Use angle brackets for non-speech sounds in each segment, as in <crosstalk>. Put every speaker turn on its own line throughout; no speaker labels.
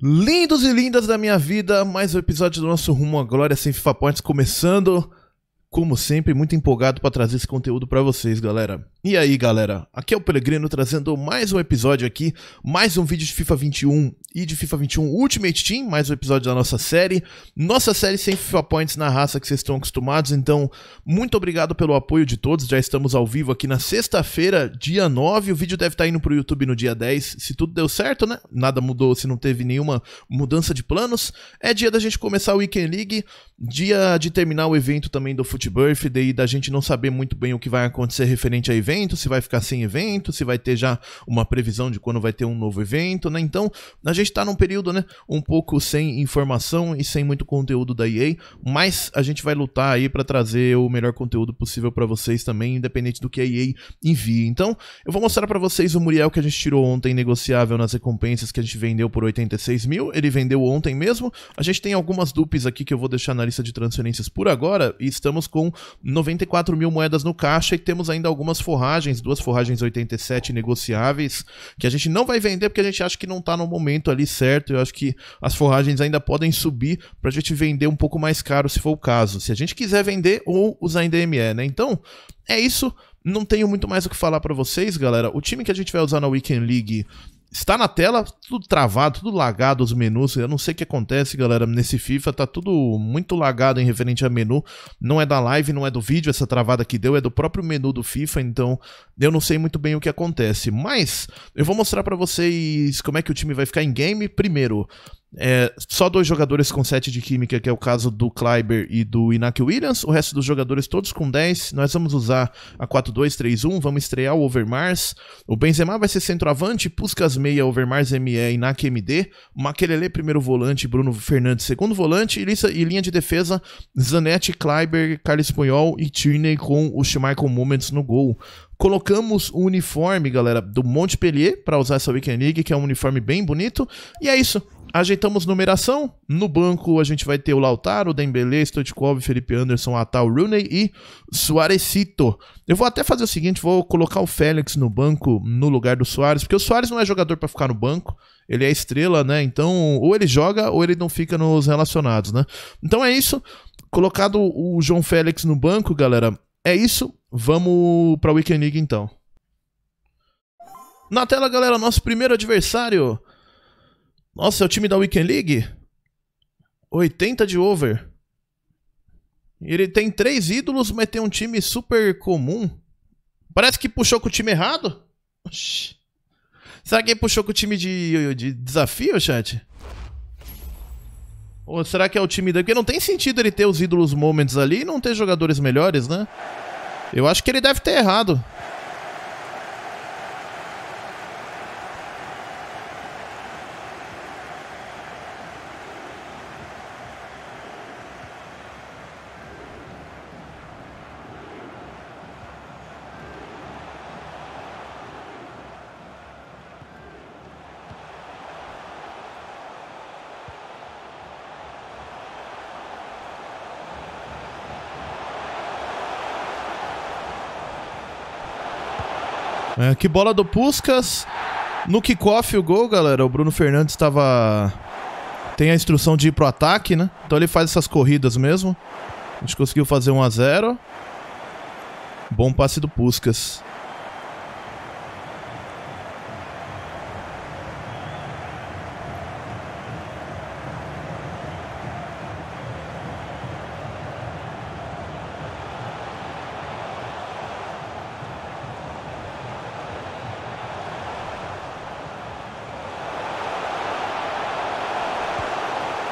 Lindos e lindas da minha vida, mais um episódio do nosso Rumo à Glória Sem FIFA Points começando como sempre, muito empolgado para trazer esse conteúdo para vocês, galera. E aí, galera? Aqui é o Pelegrino trazendo mais um episódio aqui, mais um vídeo de FIFA 21 e de FIFA 21 Ultimate Team, mais um episódio da nossa série. Nossa série sem FIFA Points na raça que vocês estão acostumados, então muito obrigado pelo apoio de todos. Já estamos ao vivo aqui na sexta-feira, dia 9. O vídeo deve estar tá indo pro YouTube no dia 10, se tudo deu certo, né? Nada mudou, se não teve nenhuma mudança de planos. É dia da gente começar o Weekend League, dia de terminar o evento também do futebol Infinite Birthday e da gente não saber muito bem o que vai acontecer referente a evento, se vai ficar sem evento, se vai ter já uma previsão de quando vai ter um novo evento, né? Então, a gente tá num período, né, um pouco sem informação e sem muito conteúdo da EA, mas a gente vai lutar aí para trazer o melhor conteúdo possível para vocês também, independente do que a EA envie. Então, eu vou mostrar para vocês o Muriel que a gente tirou ontem negociável nas recompensas que a gente vendeu por 86 mil, ele vendeu ontem mesmo. A gente tem algumas dupes aqui que eu vou deixar na lista de transferências por agora e estamos estamos com 94 mil moedas no caixa e temos ainda algumas forragens, duas forragens 87 negociáveis, que a gente não vai vender porque a gente acha que não está no momento ali certo. Eu acho que as forragens ainda podem subir para a gente vender um pouco mais caro, se for o caso. Se a gente quiser vender ou usar em DME, né? Então, é isso. Não tenho muito mais o que falar para vocês, galera. O time que a gente vai usar na Weekend League Está na tela, tudo travado, tudo lagado, os menus. Eu não sei o que acontece, galera. Nesse FIFA tá tudo muito lagado em referente a menu. Não é da live, não é do vídeo, essa travada que deu, é do próprio menu do FIFA, então eu não sei muito bem o que acontece. Mas eu vou mostrar para vocês como é que o time vai ficar em game. Primeiro, é, só dois jogadores com 7 de química, que é o caso do Kleiber e do Inaki Williams. O resto dos jogadores todos com 10. Nós vamos usar a 4-2-3-1, vamos estrear o Overmars. O Benzema vai ser centroavante, Puskas meia, Overmars ME, Inaki MD. Makelele primeiro volante, Bruno Fernandes segundo volante. E, linha de defesa, Zanetti, Kleiber, Carlos Espanhol e Tierney com o Schmeichel Moments no gol. Colocamos o uniforme, galera, do Montpellier para usar essa Weekend League, que é um uniforme bem bonito. E é isso ajeitamos numeração. No banco a gente vai ter o Lautaro, o Dembele, Stoichkov, Felipe Anderson, Atal, Rooney e Suarecito. Eu vou até fazer o seguinte, vou colocar o Félix no banco no lugar do Soares, porque o Soares não é jogador para ficar no banco. Ele é estrela, né? Então, ou ele joga ou ele não fica nos relacionados, né? Então é isso. Colocado o João Félix no banco, galera, é isso. Vamos para Weekend League então. Na tela, galera, nosso primeiro adversário nossa, é o time da Weekend League? 80 de over. Ele tem três ídolos, mas tem um time super comum. Parece que puxou com o time errado. Oxi. Será que ele puxou com o time de, de desafio, chat? Ou será que é o time daqui? Porque não tem sentido ele ter os ídolos moments ali e não ter jogadores melhores, né? Eu acho que ele deve ter errado. É, que bola do Puskas. No kickoff, o gol, galera. O Bruno Fernandes estava. Tem a instrução de ir pro ataque, né? Então ele faz essas corridas mesmo. A gente conseguiu fazer 1 a 0 Bom passe do Puskas.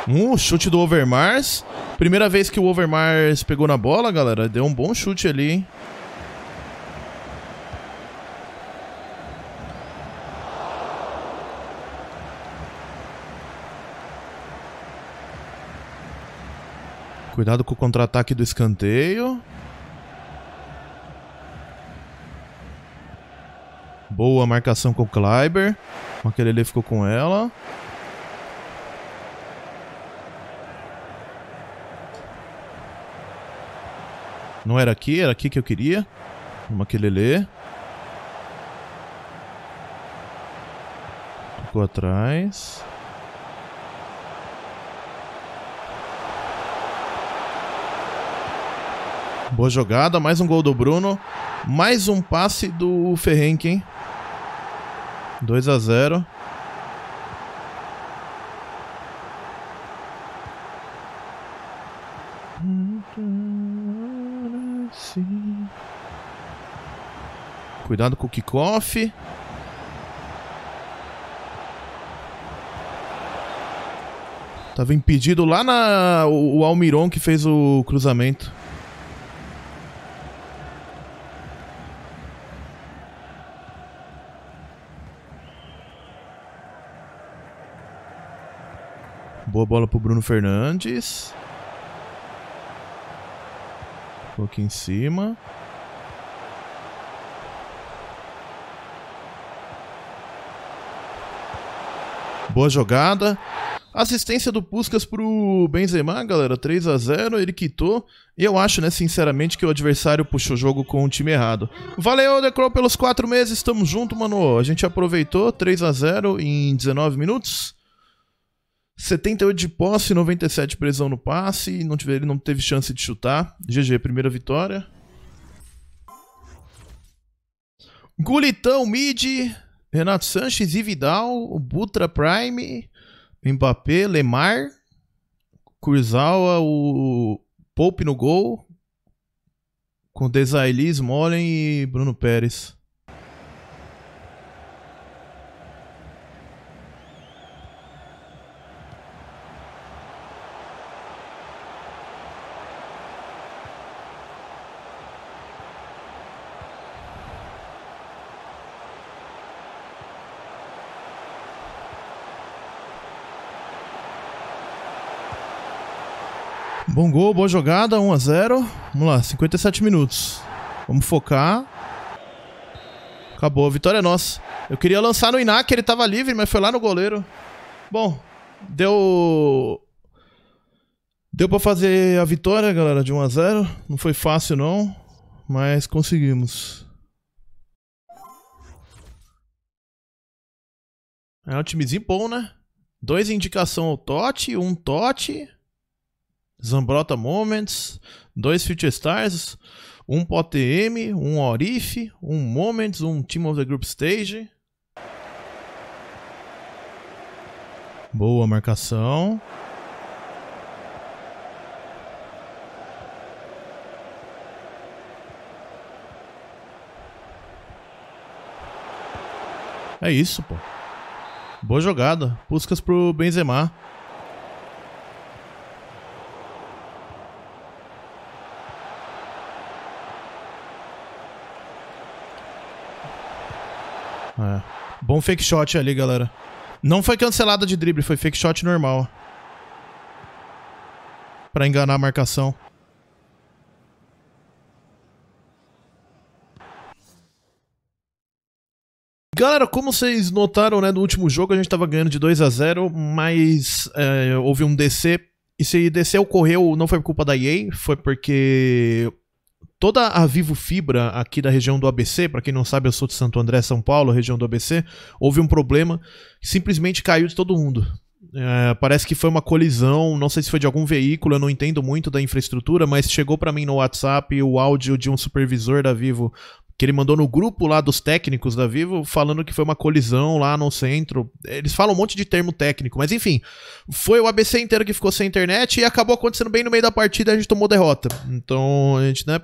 Um chute do Overmars. Primeira vez que o Overmars pegou na bola, galera. Deu um bom chute ali, hein? Cuidado com o contra-ataque do escanteio. Boa marcação com o Kleiber. ali ficou com ela. Não era aqui, era aqui que eu queria. Uma quelele. Ficou atrás. Boa jogada, mais um gol do Bruno. Mais um passe do Ferrenque, hein? 2 a 0 Sim. Cuidado com o kickoff. Tava impedido lá na o, Almiron que fez o cruzamento. Boa bola pro Bruno Fernandes. Ficou aqui em cima. Boa jogada. Assistência do Puskas pro Benzema, galera. 3 a 0 ele quitou. E eu acho, né, sinceramente, que o adversário puxou o jogo com o time errado. Valeu, The Crow, pelos quatro meses. Tamo junto, mano. A gente aproveitou. 3 a 0 em 19 minutos. 78 de posse, 97 presão no passe, não tive, ele não teve chance de chutar. GG, primeira vitória. Gulitão, Mid, Renato Sanches e Vidal, Butra Prime, Mbappé, Lemar, Kurzawa, o Pope no gol, com Desailly, Smolen e Bruno Pérez. Bom gol, boa jogada, 1 a 0. Vamos lá, 57 minutos. Vamos focar. Acabou, a vitória é nossa. Eu queria lançar no Inak, ele tava livre, mas foi lá no goleiro. Bom, deu Deu para fazer a vitória, galera, de 1 a 0. Não foi fácil não, mas conseguimos. É um timezinho bom, né? Dois indicação ao Totti, um Totti. Zambrota Moments, dois Future Stars, um POTM, um Orif, um Moments, um Team of the Group Stage. Boa marcação. É isso, pô. Boa jogada. Puscas pro Benzema. É. Bom fake shot ali, galera. Não foi cancelada de drible, foi fake shot normal. Pra enganar a marcação. Galera, como vocês notaram, né, no último jogo a gente estava ganhando de 2 a 0 mas é, houve um DC. E se DC ocorreu, não foi por culpa da EA, foi porque toda a Vivo Fibra aqui da região do ABC, para quem não sabe, eu sou de Santo André, São Paulo, região do ABC, houve um problema que simplesmente caiu de todo mundo. É, parece que foi uma colisão, não sei se foi de algum veículo, eu não entendo muito da infraestrutura, mas chegou para mim no WhatsApp o áudio de um supervisor da Vivo que ele mandou no grupo lá dos técnicos da Vivo, falando que foi uma colisão lá no centro. Eles falam um monte de termo técnico, mas enfim, foi o ABC inteiro que ficou sem internet e acabou acontecendo bem no meio da partida e a gente tomou derrota. Então, a gente, né,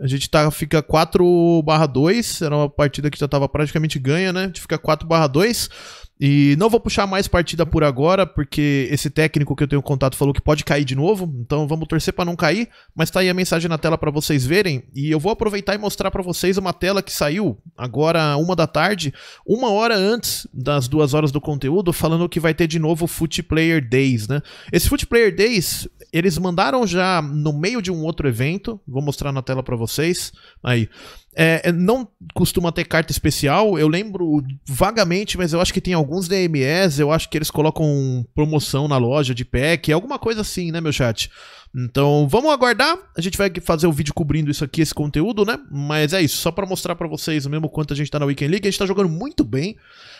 a gente tá, fica 4 barra 2, era uma partida que já tava praticamente ganha, né? A gente fica 4 barra 2. E não vou puxar mais partida por agora, porque esse técnico que eu tenho contato falou que pode cair de novo, então vamos torcer para não cair, mas tá aí a mensagem na tela para vocês verem, e eu vou aproveitar e mostrar para vocês uma tela que saiu agora uma da tarde, uma hora antes das duas horas do conteúdo, falando que vai ter de novo o Foot Player Days, né? Esse Foot Player Days, eles mandaram já no meio de um outro evento, vou mostrar na tela para vocês, aí... É, é, não costuma ter carta especial, eu lembro vagamente, mas eu acho que tem alguns DMS, eu acho que eles colocam promoção na loja de pack, alguma coisa assim, né, meu chat? Então, vamos aguardar, a gente vai fazer o um vídeo cobrindo isso aqui, esse conteúdo, né? Mas é isso, só para mostrar para vocês o mesmo quanto a gente tá na Weekend League, a gente tá jogando muito bem,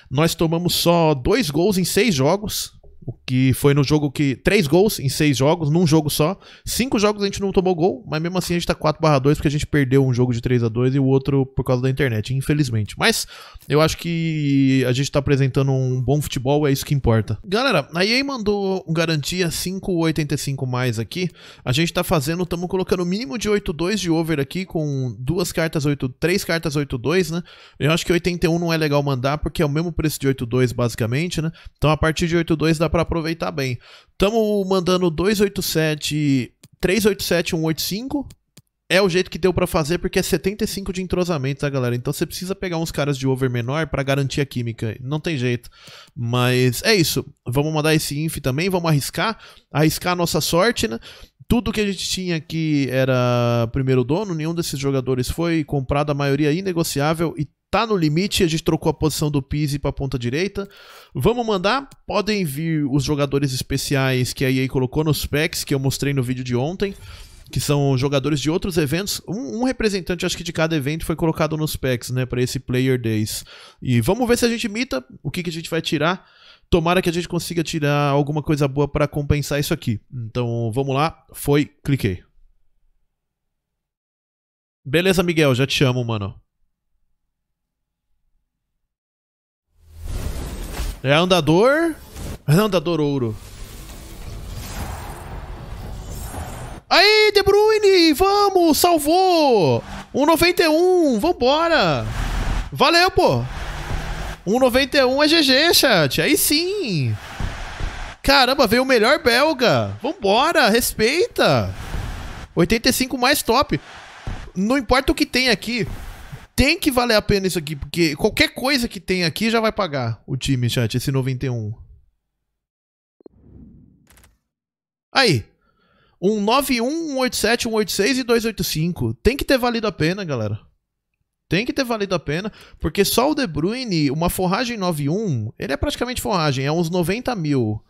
nós tomamos só dois gols em seis jogos, o que foi no jogo que. Três gols em seis jogos, num jogo só. Cinco jogos a gente não tomou gol, mas mesmo assim a gente tá 4/2 porque a gente perdeu um jogo de 3 a 2 e o outro por causa da internet, infelizmente. Mas eu acho que a gente tá apresentando um bom futebol, é isso que importa. Galera, a EA mandou um garantia 5,85 mais aqui. A gente tá fazendo, estamos colocando o mínimo de 8-2 de over aqui com duas cartas 8, três cartas 8,2, né? Eu acho que 81 não é legal mandar porque é o mesmo preço de 8-2 basicamente, né? Então a partir de 8-2 dá pra para aproveitar bem. Tamo mandando 287, 387, 185. É o jeito que deu para fazer porque é 75 de entrosamento, tá, galera? Então você precisa pegar uns caras de over menor para garantir a química. Não tem jeito. Mas é isso. Vamos mandar esse inf também, vamos arriscar, arriscar a nossa sorte, né? Tudo que a gente tinha aqui era primeiro dono, nenhum desses jogadores foi comprado, a maioria inegociável e tá no limite, a gente trocou a posição do Pizzi para ponta direita. Vamos mandar? Podem vir os jogadores especiais que a EA colocou nos packs que eu mostrei no vídeo de ontem, que são jogadores de outros eventos. Um, um representante, acho que de cada evento foi colocado nos packs, né, para esse Player Days. E vamos ver se a gente imita, o que que a gente vai tirar. Tomara que a gente consiga tirar alguma coisa boa para compensar isso aqui. Então, vamos lá. Foi, cliquei. Beleza, Miguel, já te chamo, mano. É andador? É andador ouro. Aí, De Bruyne, vamos, salvou! 1,91, vambora! Valeu, pô! 1,91 é GG, chat, aí sim! Caramba, veio o melhor belga! Vambora, respeita! 85 mais top! Não importa o que tem aqui, tem que valer a pena isso aqui, porque qualquer coisa que tem aqui já vai pagar o time, chat, esse 91. Aí. Um 91, 187, 186 e 285. Tem que ter valido a pena, galera. Tem que ter valido a pena, porque só o De Bruyne, uma forragem 91, ele é praticamente forragem, é uns 90 mil.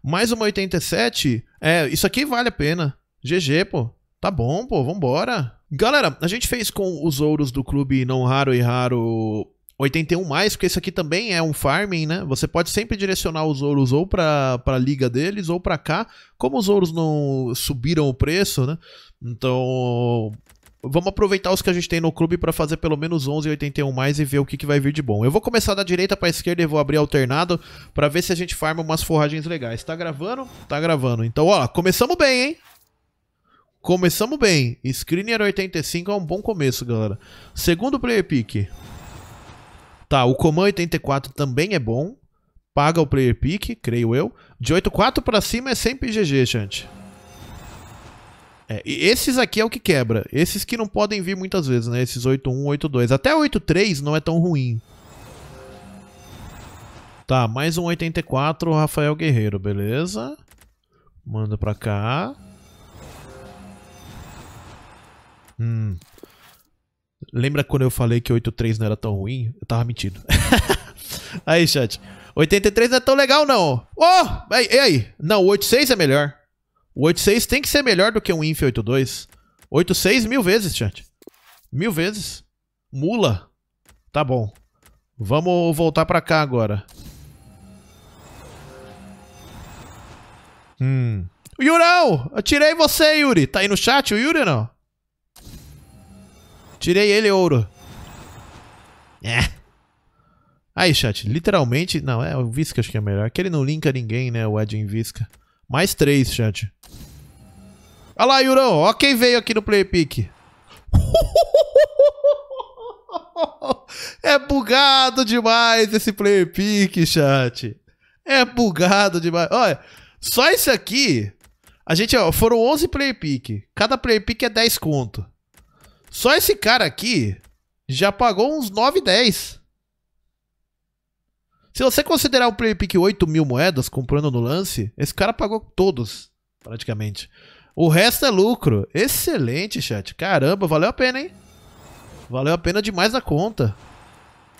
Mais uma 87, é, isso aqui vale a pena. GG, pô. Tá bom, pô, vambora. Galera, a gente fez com os ouros do clube não raro e raro 81 mais, porque isso aqui também é um farming, né? Você pode sempre direcionar os ouros ou para a liga deles ou para cá, como os ouros não subiram o preço, né? Então, vamos aproveitar os que a gente tem no clube para fazer pelo menos 11 81 mais e ver o que, que vai vir de bom. Eu vou começar da direita para esquerda e vou abrir alternado para ver se a gente farma umas forragens legais. Tá gravando? Tá gravando. Então, ó, começamos bem, hein? Começamos bem. Screener 85 é um bom começo, galera. Segundo player pick. Tá, o Coman 84 também é bom. Paga o player pick, creio eu. De 8.4 pra cima é sempre GG, gente. É, esses aqui é o que quebra. Esses que não podem vir muitas vezes, né? Esses 8.1, 8.2. Até 8.3 não é tão ruim. Tá, mais um 84, Rafael Guerreiro, beleza. Manda pra cá. Hum. Lembra quando eu falei que 8.3 não era tão ruim? Eu tava mentindo. <laughs> aí, chat. 83 não é tão legal, não. Oh! E aí? Não, o 8.6 é melhor. O 8.6 tem que ser melhor do que um Inf 8.2. 8.6 mil vezes, chat. Mil vezes. Mula. Tá bom. Vamos voltar pra cá agora. Hum. Yurão! Atirei você, Yuri. Tá aí no chat o Yuri ou não? Tirei ele, ouro. É. Aí, chat. Literalmente... Não, é o Visca acho que é melhor. Que ele não linka ninguém, né? O Edwin Visca. Mais três, chat. Olha lá, Yurão. Ó quem veio aqui no Play Pick. <laughs> É bugado demais esse Play Pick, chat. É bugado demais. Olha, só esse aqui... A gente, ó, foram 11 play pick. Cada play pick é 10 conto. Só esse cara aqui já pagou uns 9, 10. Se você considerar o player pick 8 mil moedas comprando no lance, esse cara pagou todos, praticamente. O resto é lucro. Excelente, chat. Caramba, valeu a pena, hein? Valeu a pena demais a conta.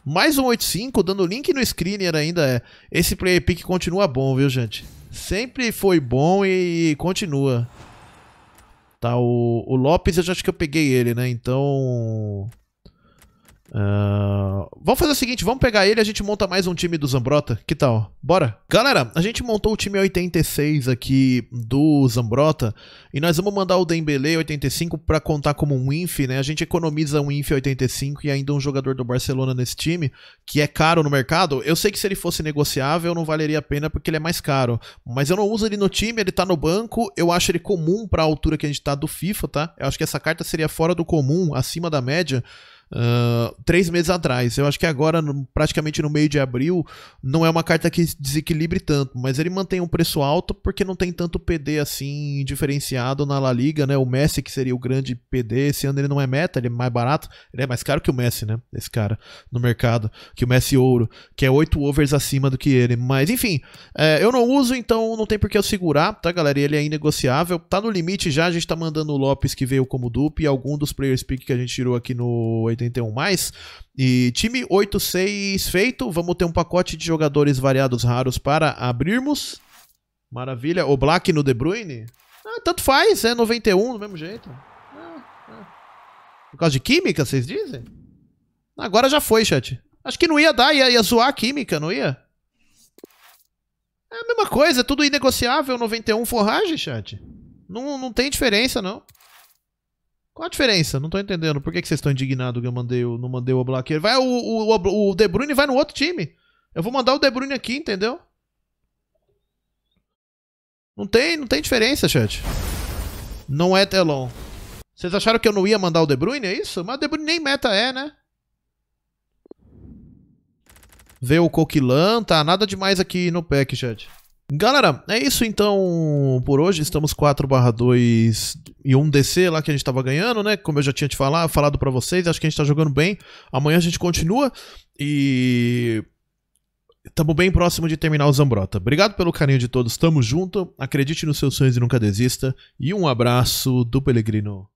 Mais um 85, dando link no screener ainda é. Esse player pick continua bom, viu, gente? Sempre foi bom e continua. Tá, o, o Lopes eu já acho que eu peguei ele, né? Então. Uh, vamos fazer o seguinte, vamos pegar ele e a gente monta mais um time do Zambrota. Que tal? Bora? Galera, a gente montou o time 86 aqui do Zambrota e nós vamos mandar o Dembele 85 para contar como um inf, né? A gente economiza um inf 85 e ainda um jogador do Barcelona nesse time, que é caro no mercado. Eu sei que se ele fosse negociável não valeria a pena porque ele é mais caro, mas eu não uso ele no time, ele tá no banco. Eu acho ele comum para a altura que a gente tá do FIFA, tá? Eu acho que essa carta seria fora do comum, acima da média. Ah, três meses atrás. Eu acho que agora, praticamente no meio de abril, não é uma carta que desequilibre tanto, mas ele mantém um preço alto porque não tem tanto PD assim diferenciado na La Liga, né? O Messi, que seria o grande PD, esse ano ele não é meta, ele é mais barato, ele é mais caro que o Messi, né? Esse cara no mercado, que o Messi Ouro, que é oito overs acima do que ele. Mas enfim, é, eu não uso, então não tem por que eu segurar, tá, galera? E ele é inegociável, tá no limite já, a gente tá mandando o Lopes que veio como duplo e algum dos players pick que a gente tirou aqui no 131 mais. E time 86 feito, vamos ter um pacote de jogadores variados raros para abrirmos. Maravilha. O Black no De Bruyne? Ah, tanto faz, é 91 do mesmo jeito. Ah, ah. Por causa de química, vocês dizem? Agora já foi, chat. Acho que não ia dar, ia, ia zoar a química, não ia? É a mesma coisa, é tudo inegociável, 91 forragem, chat. Não, não tem diferença, não. Qual a diferença? Não tô entendendo. Por que, que vocês estão indignados que eu mandei, não mandei o Oblak? Vai o, o, o De Bruyne vai no outro time. Eu vou mandar o De Bruyne aqui, entendeu? Não tem, não tem diferença, chat. Não é Telon. Vocês acharam que eu não ia mandar o De Bruyne, é isso? Mas o De Bruyne nem meta é, né? Vê o Coquilan, tá nada demais aqui no pack, chat. Galera, é isso então por hoje. Estamos 4/2 e 1 DC lá que a gente estava ganhando, né? Como eu já tinha te falar, falado para vocês, acho que a gente está jogando bem. Amanhã a gente continua e estamos bem próximo de terminar o Zambrota. Obrigado pelo carinho de todos. Tamo junto. Acredite nos seus sonhos e nunca desista. E um abraço do Pelegrino.